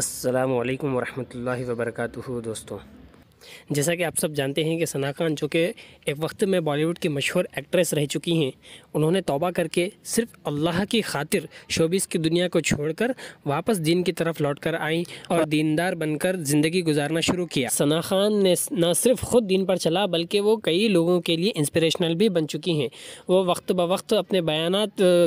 السلام علیکم ورحمۃ اللہ وبرکاتہ دوستوں जैसा कि आप सब जानते हैं कि सना खान जो कि एक वक्त में बॉलीवुड की मशहूर एक्ट्रेस रह चुकी हैं उन्होंने तौबा करके सिर्फ अल्लाह की खातिर शोबिस की दुनिया को छोड़कर वापस दीन की तरफ लौट कर आई और दीनदार बनकर ज़िंदगी गुजारना शुरू किया सना खान ने न सिर्फ ख़ुद दिन पर चला बल्कि वो कई लोगों के लिए इंस्परेशनल भी बन चुकी हैं वो वक्त ब वक्त अपने बयान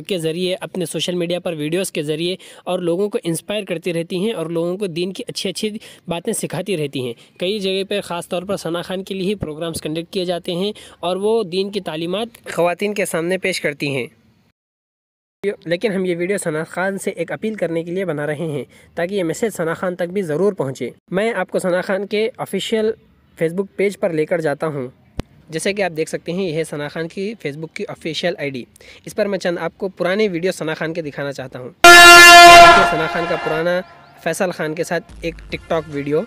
के ज़रिए अपने सोशल मीडिया पर वीडियोज़ के ज़रिए और लोगों को इंस्पायर करती रहती हैं और लोगों को दीन की अच्छी अच्छी बातें सिखाती रहती हैं कई जगह पर ख़ास तौर पर सना खान के लिए ही प्रोग्राम्स कंडक्ट किए जाते हैं और वो दीन की तालीमत खुवान के सामने पेश करती हैं लेकिन हम ये वीडियो सना खान से एक अपील करने के लिए बना रहे हैं ताकि ये मैसेज सना खान तक भी ज़रूर पहुँचे मैं आपको सना खान के ऑफिशियल फेसबुक पेज पर लेकर जाता हूँ जैसे कि आप देख सकते हैं यह है सना खान की फेसबुक की ऑफिशियल आईडी इस पर मैं चंद आपको पुराने वीडियो सना खान के दिखाना चाहता हूँ सना खान का पुराना फैसल खान के साथ एक टिकटॉक वीडियो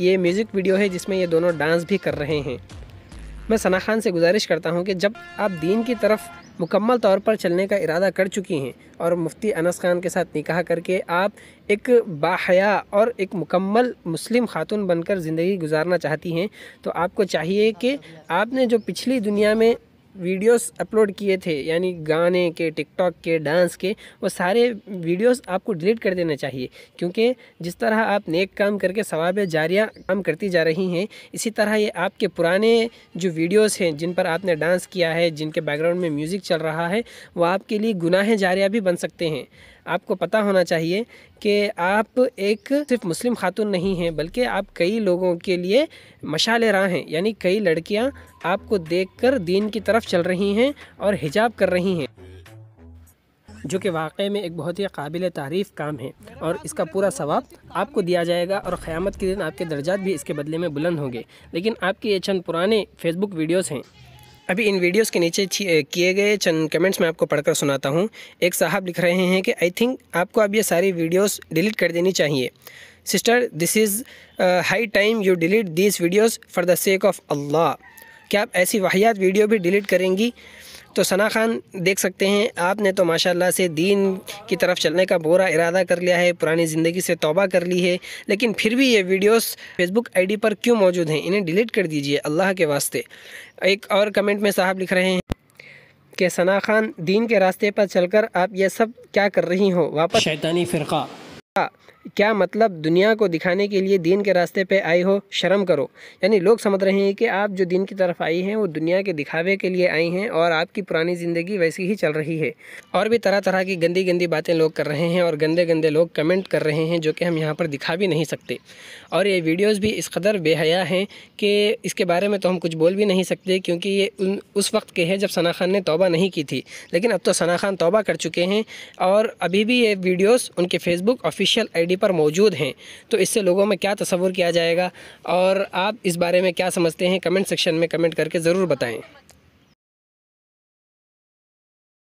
ये म्यूज़िक वीडियो है जिसमें ये दोनों डांस भी कर रहे हैं मैं सना खान से गुजारिश करता हूँ कि जब आप दीन की तरफ मुकम्मल तौर पर चलने का इरादा कर चुकी हैं और मुफ्ती अनस खान के साथ निकाह करके आप एक बाहया और एक मुकम्मल मुस्लिम खातून बनकर ज़िंदगी गुजारना चाहती हैं तो आपको चाहिए कि आपने जो पिछली दुनिया में वीडियोस अपलोड किए थे यानी गाने के टिकटॉक के डांस के वो सारे वीडियोस आपको डिलीट कर देने चाहिए क्योंकि जिस तरह आप नेक काम करके सवाब जारिया काम करती जा रही हैं इसी तरह ये आपके पुराने जो वीडियोस हैं जिन पर आपने डांस किया है जिनके बैकग्राउंड में म्यूज़िक चल रहा है वो आपके लिए गुनाह जारिया भी बन सकते हैं आपको पता होना चाहिए कि आप एक सिर्फ मुस्लिम खातून नहीं हैं बल्कि आप कई लोगों के लिए मशाल राह हैं यानी कई लड़कियां आपको देखकर दीन की तरफ चल रही हैं और हिजाब कर रही हैं जो कि वाक़े में एक बहुत ही काबिल तारीफ़ काम है और इसका पूरा सवाब आपको दिया जाएगा और क़्यामत के दिन आपके दर्जात भी इसके बदले में बुलंद होंगे लेकिन आपके ये चंद पुराने फेसबुक वीडियोज़ हैं अभी इन वीडियोस के नीचे किए गए चंद कमेंट्स मैं आपको पढ़कर सुनाता हूँ एक साहब लिख रहे हैं कि आई थिंक आपको अब ये सारी वीडियोस डिलीट कर देनी चाहिए sister this is high time you delete this videos for the sake of Allah क्या आप ऐसी वाहियात वीडियो भी डिलीट करेंगी तो सना खान देख सकते हैं आपने तो माशाल्लाह से दीन की तरफ चलने का बुरा इरादा कर लिया है पुरानी ज़िंदगी से तौबा कर ली है लेकिन फिर भी ये वीडियोस फेसबुक आईडी पर क्यों मौजूद हैं इन्हें डिलीट कर दीजिए अल्लाह के वास्ते एक और कमेंट में साहब लिख रहे हैं कि सना खान दीन के रास्ते पर चल आप ये सब क्या कर रही हो वापस शैतानी फ़िरका हाँ। क्या मतलब दुनिया को दिखाने के लिए दीन के रास्ते पे आई हो शर्म करो यानी लोग समझ रहे हैं कि आप जो दीन की तरफ आई हैं वो दुनिया के दिखावे के लिए आई हैं और आपकी पुरानी ज़िंदगी वैसी ही चल रही है और भी तरह तरह की गंदी गंदी बातें लोग कर रहे हैं और गंदे गंदे लोग कमेंट कर रहे हैं जो कि हम यहाँ पर दिखा भी नहीं सकते और ये वीडियोज़ भी इस कदर बेहया हैं कि इसके बारे में तो हम कुछ बोल भी नहीं सकते क्योंकि ये उन उस वक्त के हैं जब सना खान ने तोबा नहीं की थी लेकिन अब तो सना खान तोबा कर चुके हैं और अभी भी ये वीडियोज़ उनके फेसबुक ऑफिशियल आई पर मौजूद हैं तो इससे लोगों में क्या तस्वुर किया जाएगा और आप इस बारे में क्या समझते हैं कमेंट सेक्शन में कमेंट करके ज़रूर बताएँ